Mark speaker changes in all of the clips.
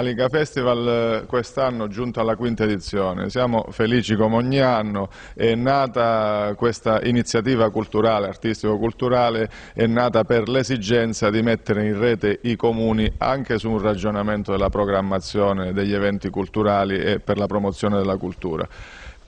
Speaker 1: Liga Festival eh, quest'anno è giunta alla quinta edizione, siamo felici come ogni anno, è nata questa iniziativa culturale, artistico-culturale, è nata per l'esigenza di mettere in rete i comuni anche su un ragionamento della programmazione degli eventi culturali e per la promozione della cultura.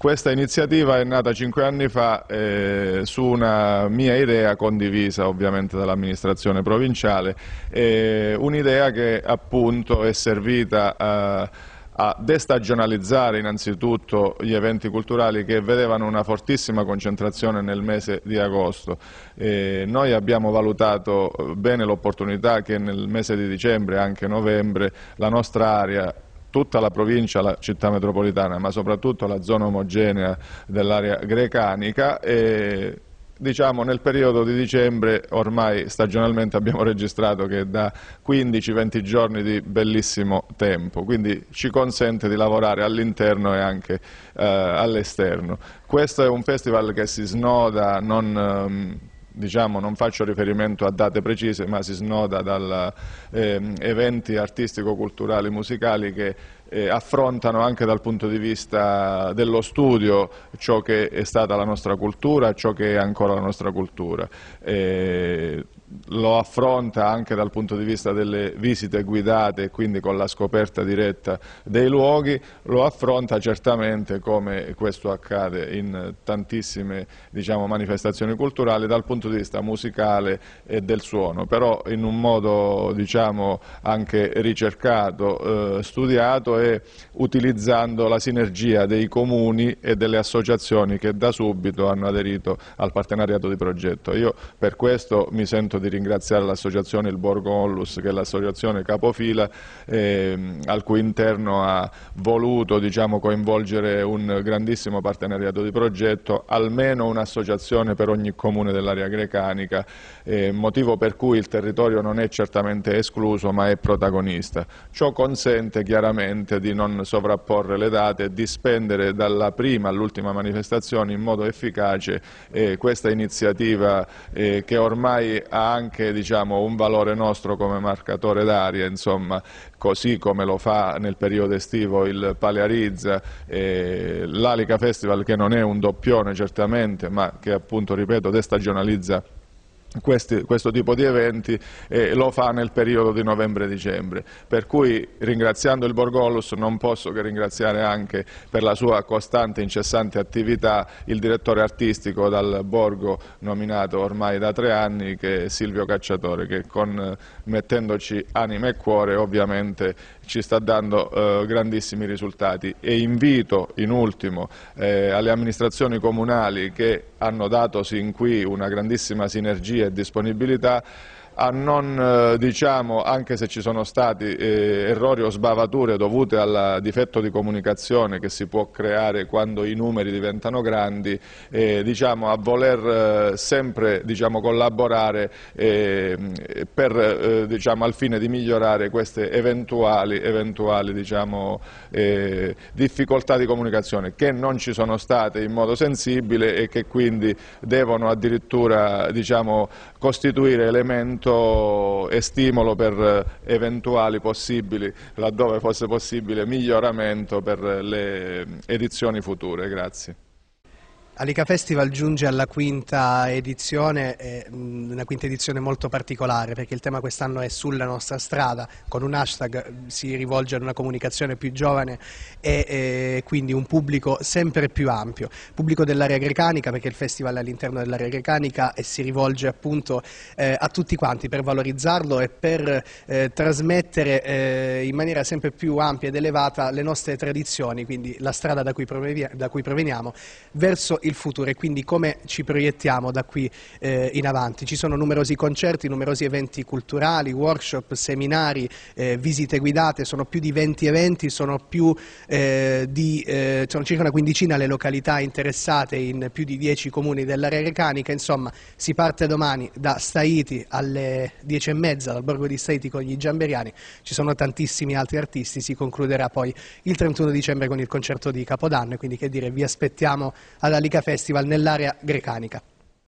Speaker 1: Questa iniziativa è nata cinque anni fa eh, su una mia idea condivisa ovviamente dall'amministrazione provinciale, eh, un'idea che appunto è servita a a destagionalizzare innanzitutto gli eventi culturali che vedevano una fortissima concentrazione nel mese di agosto. Eh, noi abbiamo valutato bene l'opportunità che nel mese di dicembre e anche novembre la nostra area tutta la provincia, la città metropolitana, ma soprattutto la zona omogenea dell'area grecanica e diciamo nel periodo di dicembre ormai stagionalmente abbiamo registrato che da 15-20 giorni di bellissimo tempo, quindi ci consente di lavorare all'interno e anche eh, all'esterno. Questo è un festival che si snoda non... Ehm, diciamo, non faccio riferimento a date precise, ma si snoda da eh, eventi artistico-culturali musicali che eh, affrontano anche dal punto di vista dello studio ciò che è stata la nostra cultura, ciò che è ancora la nostra cultura. Eh, lo affronta anche dal punto di vista delle visite guidate e quindi con la scoperta diretta dei luoghi, lo affronta certamente come questo accade in tantissime diciamo, manifestazioni culturali dal punto di vista musicale e del suono, però in un modo diciamo, anche ricercato, eh, studiato e utilizzando la sinergia dei comuni e delle associazioni che da subito hanno aderito al partenariato di progetto. Io per questo mi sento di ringraziare l'associazione Il Borgo Onlus che è l'associazione capofila eh, al cui interno ha voluto diciamo, coinvolgere un grandissimo partenariato di progetto, almeno un'associazione per ogni comune dell'area grecanica, eh, motivo per cui il territorio non è certamente escluso ma è protagonista. Ciò consente chiaramente consente di non sovrapporre le date e di spendere dalla prima all'ultima manifestazione in modo efficace eh, questa iniziativa eh, che ormai ha anche diciamo, un valore nostro come marcatore d'aria, così come lo fa nel periodo estivo il Palearizza, eh, l'Alica Festival che non è un doppione certamente ma che appunto ripeto destagionalizza questi, questo tipo di eventi e lo fa nel periodo di novembre-dicembre. Per cui ringraziando il Borgolus non posso che ringraziare anche per la sua costante e incessante attività il direttore artistico dal Borgo nominato ormai da tre anni che è Silvio Cacciatore che con, eh, mettendoci anima e cuore ovviamente ci sta dando eh, grandissimi risultati e invito in ultimo eh, alle amministrazioni comunali che hanno dato sin qui una grandissima sinergia e disponibilità a non, eh, diciamo, anche se ci sono stati eh, errori o sbavature dovute al difetto di comunicazione che si può creare quando i numeri diventano grandi, eh, diciamo, a voler eh, sempre diciamo, collaborare eh, per, eh, diciamo, al fine di migliorare queste eventuali, eventuali diciamo, difficoltà di comunicazione che non ci sono state in modo sensibile e che quindi devono addirittura diciamo, costituire elemento aiuto e stimolo per eh, eventuali possibili, laddove fosse possibile, miglioramento per eh, le mm, edizioni future. Grazie.
Speaker 2: Alica Festival giunge alla quinta edizione, una quinta edizione molto particolare perché il tema quest'anno è sulla nostra strada, con un hashtag eh, si rivolge ad una comunicazione più giovane e quindi un pubblico sempre più ampio, pubblico dell'area grecanica perché il festival è all'interno dell'area grecanica e si rivolge appunto eh, a tutti quanti per valorizzarlo e per eh, trasmettere in maniera sempre più ampia ed elevata le nostre tradizioni, quindi la strada da cui proveniamo verso il il futuro e quindi come ci proiettiamo da qui eh, in avanti. Ci sono numerosi concerti, numerosi eventi culturali, workshop, seminari, eh, visite guidate, sono più di 20 eventi, sono, più, eh, di, eh, sono circa una quindicina le località interessate in più di 10 comuni dell'area recanica, insomma si parte domani da Staiti alle 10.30 dal borgo di Staiti con gli giamberiani, ci sono tantissimi altri artisti, si concluderà poi il 31 dicembre con il concerto di Capodanno, quindi che dire, vi aspettiamo ad Alicante Festival nell'area grecanica.